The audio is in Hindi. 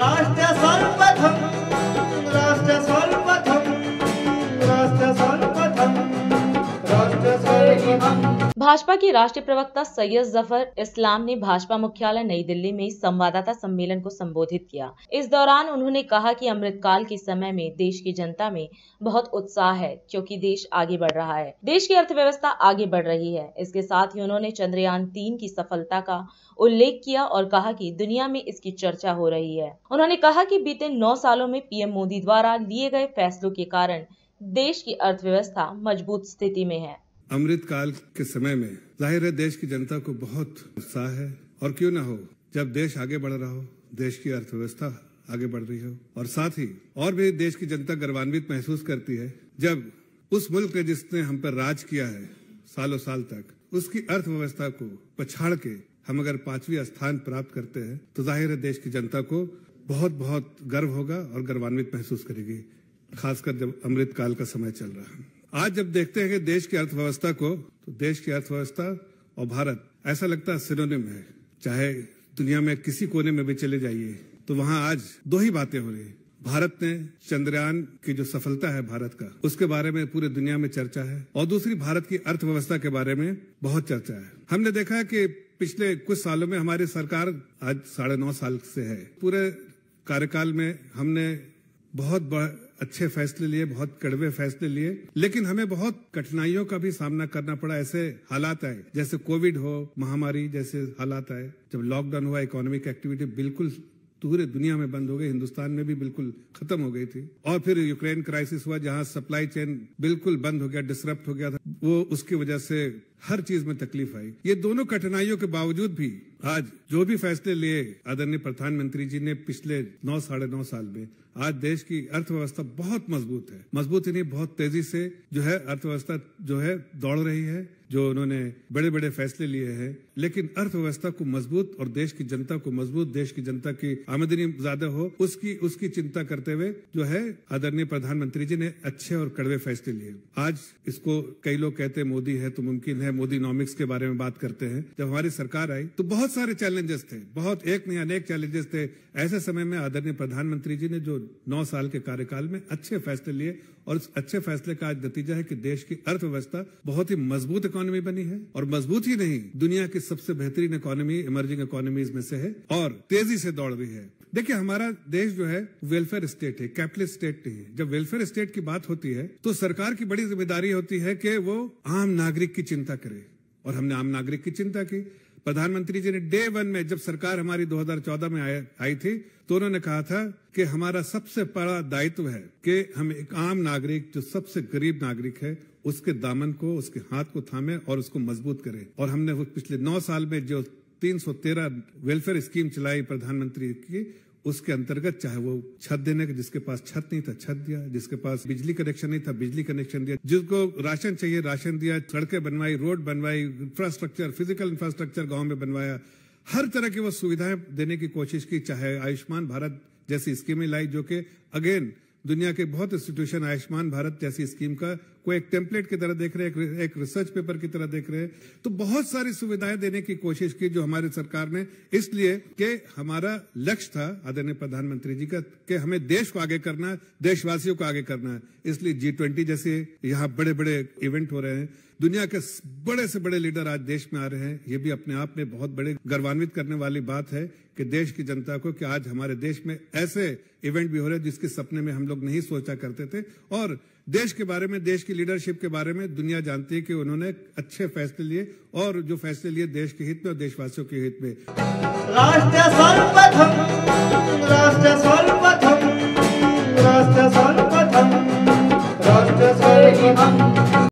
राष्ट्र सर्वप्रथम भाजपा के राष्ट्रीय प्रवक्ता सैयद जफर इस्लाम ने भाजपा मुख्यालय नई दिल्ली में संवाददाता सम्मेलन को संबोधित किया इस दौरान उन्होंने कहा कि अमृतकाल के समय में देश की जनता में बहुत उत्साह है क्योंकि देश आगे बढ़ रहा है देश की अर्थव्यवस्था आगे बढ़ रही है इसके साथ ही उन्होंने चंद्रयान तीन की सफलता का उल्लेख किया और कहा की दुनिया में इसकी चर्चा हो रही है उन्होंने कहा की बीते नौ सालों में पीएम मोदी द्वारा लिए गए फैसलों के कारण देश की अर्थव्यवस्था मजबूत स्थिति में है अमृत काल के समय में जाहिर है देश की जनता को बहुत उत्साह है और क्यों ना हो जब देश आगे बढ़ रहा हो देश की अर्थव्यवस्था आगे बढ़ रही हो और साथ ही और भी देश की जनता गर्वान्वित महसूस करती है जब उस मुल्क ने जिसने हम पर राज किया है सालों साल तक उसकी अर्थव्यवस्था को पछाड़ के हम अगर पांचवी स्थान प्राप्त करते हैं तो जाहिर है देश की जनता को बहुत बहुत गर्व होगा और गर्वान्वित महसूस करेगी खासकर जब अमृत काल का समय चल रहा है आज जब देखते हैं कि देश की अर्थव्यवस्था को तो देश की अर्थव्यवस्था और भारत ऐसा लगता है सिनोनिम है चाहे दुनिया में किसी कोने में भी चले जाइए तो वहां आज दो ही बातें हो रही भारत ने चंद्रयान की जो सफलता है भारत का उसके बारे में पूरे दुनिया में चर्चा है और दूसरी भारत की अर्थव्यवस्था के बारे में बहुत चर्चा है हमने देखा है कि पिछले कुछ सालों में हमारी सरकार आज साढ़े नौ साल से है पूरे कार्यकाल में हमने बहुत अच्छे फैसले लिए बहुत कड़वे फैसले लिए लेकिन हमें बहुत कठिनाइयों का भी सामना करना पड़ा ऐसे हालात आए जैसे कोविड हो महामारी जैसे हालात आए जब लॉकडाउन हुआ इकोनॉमिक एक्टिविटी बिल्कुल पूरे दुनिया में बंद हो गई हिंदुस्तान में भी बिल्कुल खत्म हो गई थी और फिर यूक्रेन क्राइसिस हुआ जहां सप्लाई चेन बिल्कुल बंद हो गया डिस्टरप्ट हो गया था वो उसकी वजह से हर चीज में तकलीफ आई ये दोनों कठिनाइयों के बावजूद भी आज जो भी फैसले लिए आदरणीय प्रधानमंत्री जी ने पिछले नौ साढ़े नौ साल में आज देश की अर्थव्यवस्था बहुत मजबूत है मजबूत ही नहीं बहुत तेजी से जो है अर्थव्यवस्था जो है दौड़ रही है जो उन्होंने बड़े बड़े फैसले लिए हैं लेकिन अर्थव्यवस्था को मजबूत और देश की जनता को मजबूत देश की जनता की आमदनी ज्यादा हो उसकी उसकी चिंता करते हुए जो है आदरणीय प्रधानमंत्री जी ने अच्छे और कड़वे फैसले लिए आज इसको कई लोग कहते हैं मोदी है तो मुमकिन है मोदी नॉमिक्स के बारे में बात करते हैं जब हमारी सरकार आई तो बहुत सारे चैलेंजेस थे बहुत एक नहीं अनेक चैलेंजेस थे ऐसे समय में आदरणीय प्रधानमंत्री जी ने जो नौ साल के कार्यकाल में अच्छे फैसले लिए और इस अच्छे फैसले का आज नतीजा है कि देश की अर्थव्यवस्था बहुत ही मजबूत इकोनॉमी बनी है और मजबूत ही नहीं दुनिया की सबसे बेहतरीन इकोनॉमी इमर्जिंग इकोनॉमीज में से है और तेजी से दौड़ रही है देखिए हमारा देश जो है वेलफेयर स्टेट है कैपिटलिस्ट स्टेट नहीं है जब वेलफेयर स्टेट की बात होती है तो सरकार की बड़ी जिम्मेदारी होती है कि वो आम नागरिक की चिंता करे और हमने आम नागरिक की चिंता की प्रधानमंत्री जी ने डे वन में जब सरकार हमारी 2014 में आई थी तो उन्होंने कहा था कि हमारा सबसे बड़ा दायित्व है कि हम एक आम नागरिक जो सबसे गरीब नागरिक है उसके दामन को उसके हाथ को थामे और उसको मजबूत करें और हमने पिछले नौ साल में जो 313 वेलफेयर स्कीम चलाई प्रधानमंत्री की उसके अंतर्गत चाहे वो छत देने के जिसके पास छत नहीं था छत दिया जिसके पास बिजली कनेक्शन नहीं था बिजली कनेक्शन दिया जिसको राशन चाहिए राशन दिया सड़कें बनवाई रोड बनवाई इंफ्रास्ट्रक्चर फिजिकल इंफ्रास्ट्रक्चर गाँव में बनवाया हर तरह की वो सुविधाएं देने की कोशिश की चाहे आयुष्मान भारत जैसी स्कीमें लाई जो कि अगेन दुनिया के बहुत इंस्टीट्यूशन आयुष्मान भारत जैसी स्कीम का कोई एक टेम्पलेट की तरह देख रहे हैं एक रिसर्च पेपर की तरह देख रहे हैं तो बहुत सारी सुविधाएं देने की कोशिश की जो हमारी सरकार ने इसलिए कि हमारा लक्ष्य था आदरणीय प्रधानमंत्री जी का कि हमें देश को आगे करना है देशवासियों को आगे करना है इसलिए जी ट्वेंटी जैसे यहाँ बड़े बड़े इवेंट हो रहे हैं दुनिया के बड़े से बड़े लीडर आज देश में आ रहे हैं ये भी अपने आप में बहुत बड़े गर्वान्वित करने वाली बात है कि देश की जनता को कि आज हमारे देश में ऐसे इवेंट भी हो रहे जिसके सपने में हम लोग नहीं सोचा करते थे और देश के बारे में देश की लीडरशिप के बारे में दुनिया जानती है कि उन्होंने अच्छे फैसले लिए और जो फैसले लिए देश के हित में और देशवासियों के हित में राष्ट्र